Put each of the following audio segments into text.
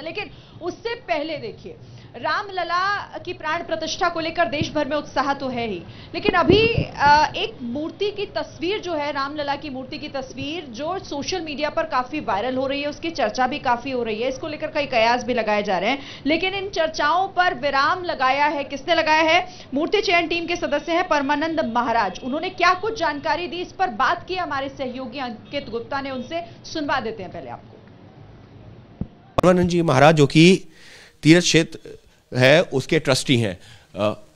लेकिन उससे पहले देखिए रामलला की प्राण प्रतिष्ठा को लेकर देश भर में उत्साह तो है ही लेकिन अभी एक मूर्ति की तस्वीर जो है रामलला की मूर्ति की तस्वीर जो सोशल मीडिया पर काफी वायरल हो रही है उसकी चर्चा भी काफी हो रही है इसको लेकर कई कयास भी लगाए जा रहे हैं लेकिन इन चर्चाओं पर विराम लगाया है किसने लगाया है मूर्ति चयन टीम के सदस्य है परमानंद महाराज उन्होंने क्या कुछ जानकारी दी इस पर बात की हमारे सहयोगी अंकित गुप्ता ने उनसे सुनवा देते हैं पहले आपको रामानंद जी महाराज जो कि तीर्थ क्षेत्र है उसके ट्रस्टी हैं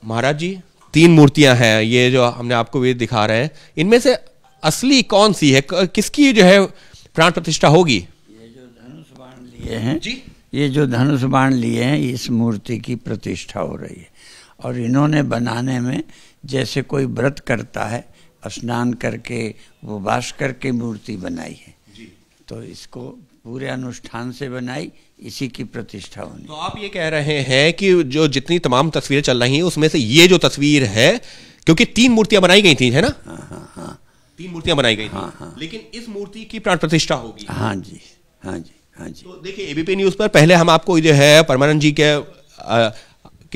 महाराज जी तीन मूर्तियां हैं ये जो हमने आपको भी दिखा रहे हैं इनमें से असली कौन सी है किसकी जो है प्राण प्रतिष्ठा होगी ये जो धनुष बाण लिए हैं जी ये जो धनुष बाण लिए हैं इस मूर्ति की प्रतिष्ठा हो रही है और इन्होंने बनाने में जैसे कोई व्रत करता है स्नान करके वो उपवास करके मूर्ति बनाई है तो इसको पूरे अनुष्ठान से बनाई इसी की प्रतिष्ठा होनी तो आप ये कह रहे हैं कि जो जितनी तमाम तस्वीरें चल रही हैं उसमें से ये जो तस्वीर है क्योंकि तीन मूर्तियां बनाई गई थी है ना हाँ हाँ हाँ तीन मूर्तियां बनाई गई हाँ हाँ लेकिन इस मूर्ति की प्राण प्रतिष्ठा होगी हाँ जी हाँ जी हाँ जी तो देखिए एबीपी न्यूज पर पहले हम आपको जो है परमानंद जी के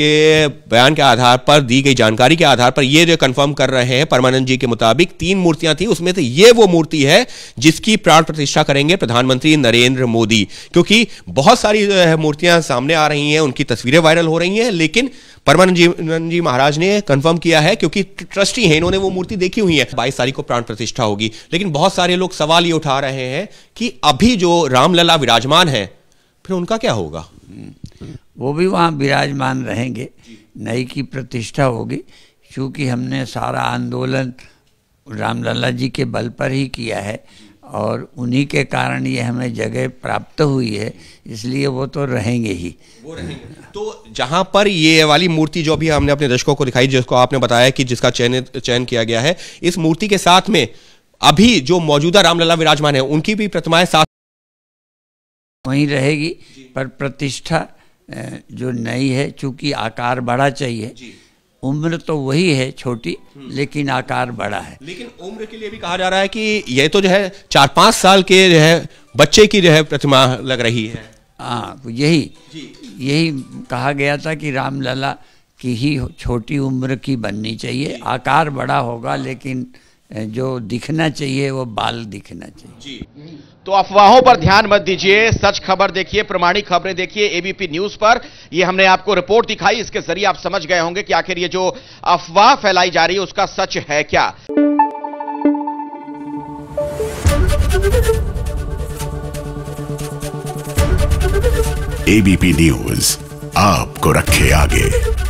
के बयान के आधार पर दी गई जानकारी के आधार पर यह जो कंफर्म कर रहे हैं परमानंद जी के मुताबिक तीन मूर्तियां थी उसमें से यह वो मूर्ति है जिसकी प्राण प्रतिष्ठा करेंगे प्रधानमंत्री नरेंद्र मोदी क्योंकि बहुत सारी मूर्तियां सामने आ रही हैं उनकी तस्वीरें वायरल हो रही हैं लेकिन परमानंद जी जी महाराज ने कंफर्म किया है क्योंकि ट्रस्टी है इन्होंने वो मूर्ति देखी हुई है बाईस तारीख को प्राण प्रतिष्ठा होगी लेकिन बहुत सारे लोग सवाल ये उठा रहे हैं कि अभी जो रामलला विराजमान है फिर उनका क्या होगा वो भी वहाँ विराजमान रहेंगे नई की प्रतिष्ठा होगी क्योंकि हमने सारा आंदोलन रामलला जी के बल पर ही किया है और उन्हीं के कारण ये हमें जगह प्राप्त हुई है इसलिए वो तो रहेंगे ही वो रहेंगे तो जहाँ पर ये वाली मूर्ति जो भी हमने अपने दर्शकों को दिखाई जिसको आपने बताया कि जिसका चयन चयन किया गया है इस मूर्ति के साथ में अभी जो मौजूदा रामलला विराजमान है उनकी भी प्रतिमाएं साथ वहीं रहेगी पर प्रतिष्ठा जो नई है चूंकि आकार बड़ा चाहिए उम्र तो वही है छोटी हम्म। लेकिन आकार बड़ा है लेकिन उम्र के लिए भी कहा जा रहा है कि ये तो जो है चार पांच साल के जो है बच्चे की जो है प्रतिमा लग रही है हाँ यही यही कहा गया था कि रामलला की ही छोटी उम्र की बननी चाहिए आकार बड़ा होगा लेकिन जो दिखना चाहिए वो बाल दिखना चाहिए जी तो अफवाहों पर ध्यान मत दीजिए सच खबर देखिए प्रमाणिक खबरें देखिए एबीपी न्यूज पर ये हमने आपको रिपोर्ट दिखाई इसके जरिए आप समझ गए होंगे कि आखिर ये जो अफवाह फैलाई जा रही है उसका सच है क्या एबीपी न्यूज आपको रखे आगे